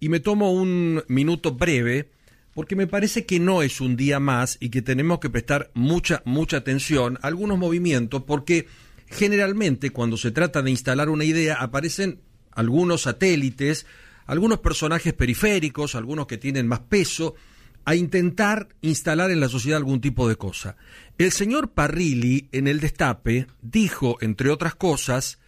Y me tomo un minuto breve porque me parece que no es un día más y que tenemos que prestar mucha, mucha atención a algunos movimientos porque generalmente cuando se trata de instalar una idea aparecen algunos satélites, algunos personajes periféricos, algunos que tienen más peso, a intentar instalar en la sociedad algún tipo de cosa. El señor Parrilli en el destape dijo, entre otras cosas,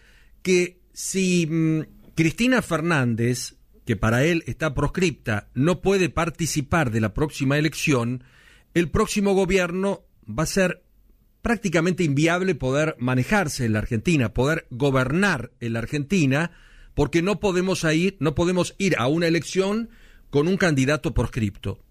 que si mm, Cristina Fernández que para él está proscripta, no puede participar de la próxima elección, el próximo gobierno va a ser prácticamente inviable poder manejarse en la Argentina, poder gobernar en la Argentina, porque no podemos ir, no podemos ir a una elección con un candidato proscripto.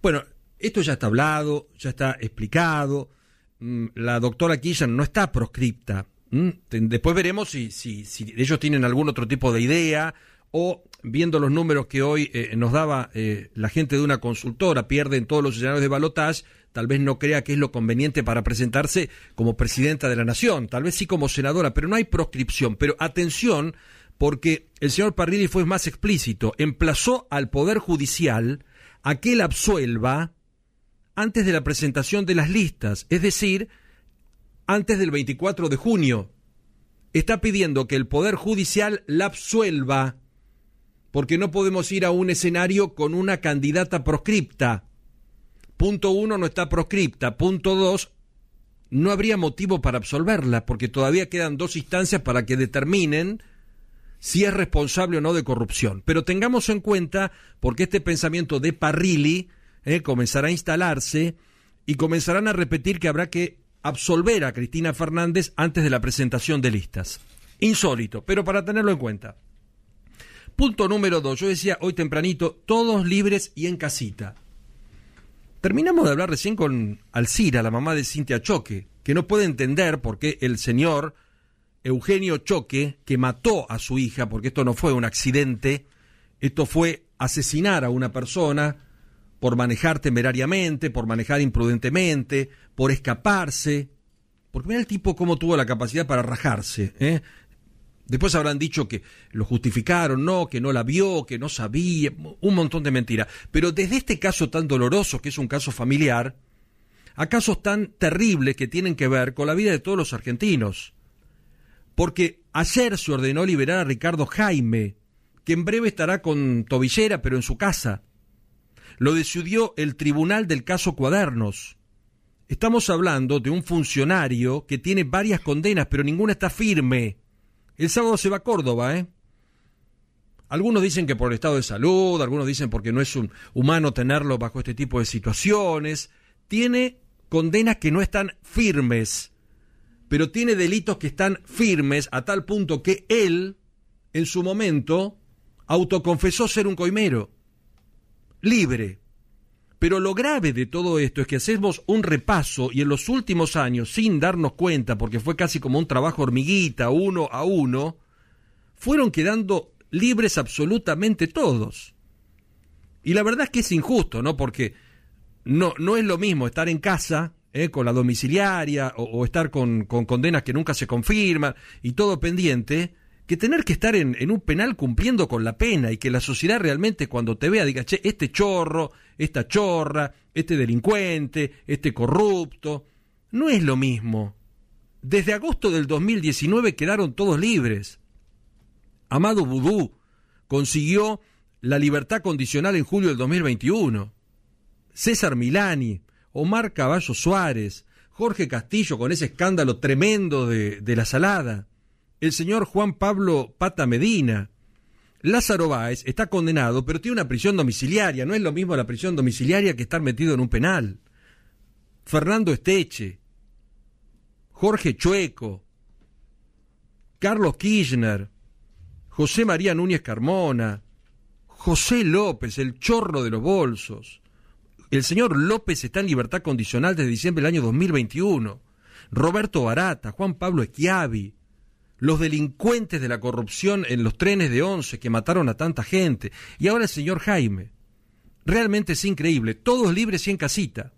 Bueno, esto ya está hablado, ya está explicado. Mm, la doctora Kishan no está proscripta. Mm, después veremos si, si ellos tienen algún otro tipo de idea o viendo los números que hoy eh, nos daba eh, la gente de una consultora, pierden todos los escenarios de balotaje, tal vez no crea que es lo conveniente para presentarse como presidenta de la nación, tal vez sí como senadora, pero no hay proscripción. Pero atención, porque el señor Parrilli fue más explícito, emplazó al Poder Judicial a que la absuelva antes de la presentación de las listas, es decir, antes del 24 de junio. Está pidiendo que el Poder Judicial la absuelva porque no podemos ir a un escenario con una candidata proscripta. Punto uno, no está proscripta. Punto dos, no habría motivo para absolverla, porque todavía quedan dos instancias para que determinen si es responsable o no de corrupción. Pero tengamos en cuenta, porque este pensamiento de Parrilli eh, comenzará a instalarse y comenzarán a repetir que habrá que absolver a Cristina Fernández antes de la presentación de listas. Insólito, pero para tenerlo en cuenta. Punto número dos. Yo decía hoy tempranito, todos libres y en casita. Terminamos de hablar recién con Alcira, la mamá de Cintia Choque, que no puede entender por qué el señor Eugenio Choque, que mató a su hija, porque esto no fue un accidente, esto fue asesinar a una persona por manejar temerariamente, por manejar imprudentemente, por escaparse. Porque mira el tipo cómo tuvo la capacidad para rajarse. ¿eh? Después habrán dicho que lo justificaron, no, que no la vio, que no sabía, un montón de mentiras. Pero desde este caso tan doloroso, que es un caso familiar, a casos tan terribles que tienen que ver con la vida de todos los argentinos. Porque ayer se ordenó liberar a Ricardo Jaime, que en breve estará con tobillera, pero en su casa. Lo decidió el tribunal del caso Cuadernos. Estamos hablando de un funcionario que tiene varias condenas, pero ninguna está firme. El sábado se va a Córdoba, ¿eh? Algunos dicen que por el estado de salud, algunos dicen porque no es humano tenerlo bajo este tipo de situaciones. Tiene condenas que no están firmes, pero tiene delitos que están firmes a tal punto que él, en su momento, autoconfesó ser un coimero, libre, pero lo grave de todo esto es que hacemos un repaso y en los últimos años, sin darnos cuenta, porque fue casi como un trabajo hormiguita, uno a uno, fueron quedando libres absolutamente todos. Y la verdad es que es injusto, ¿no? Porque no, no es lo mismo estar en casa ¿eh? con la domiciliaria o, estar con, con, condenas que nunca se confirman y todo pendiente que tener que estar en, un penal cumpliendo con la pena y que la sociedad realmente cuando te vea diga, che, este chorro, esta chorra, este delincuente, este corrupto, no es lo mismo. Desde agosto del 2019 quedaron todos libres. Amado Vudú consiguió la libertad condicional en julio del 2021. César Milani, Omar Caballo Suárez, Jorge Castillo con ese escándalo tremendo de la salada el señor Juan Pablo Pata Medina. Lázaro Báez está condenado, pero tiene una prisión domiciliaria. No es lo mismo la prisión domiciliaria que estar metido en un penal. Fernando Esteche, Jorge Chueco, Carlos Kirchner, José María Núñez Carmona, José López, el chorro de los bolsos. El señor López está en libertad condicional desde diciembre del año 2021. Roberto Barata, Juan Pablo Esquiavi, los delincuentes de la corrupción en los trenes de once que mataron a tanta gente, y ahora el señor Jaime. Realmente es increíble, todos libres y en casita.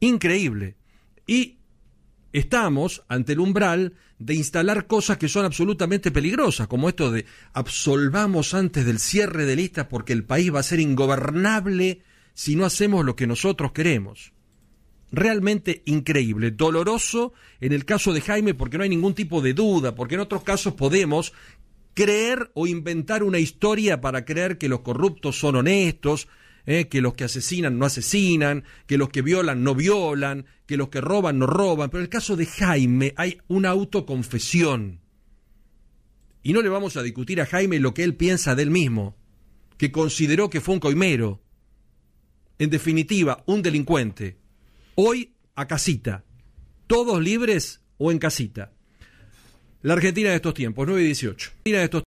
Increíble. Y estamos ante el umbral de instalar cosas que son absolutamente peligrosas, como esto de absolvamos antes del cierre de listas porque el país va a ser ingobernable si no hacemos lo que nosotros queremos realmente increíble, doloroso en el caso de Jaime porque no hay ningún tipo de duda, porque en otros casos podemos creer o inventar una historia para creer que los corruptos son honestos, ¿eh? que los que asesinan no asesinan, que los que violan no violan, que los que roban no roban, pero en el caso de Jaime hay una autoconfesión. Y no le vamos a discutir a Jaime lo que él piensa de él mismo, que consideró que fue un coimero, en definitiva, un delincuente Hoy a casita. Todos libres o en casita. La Argentina de estos tiempos, 9 y 18. de estos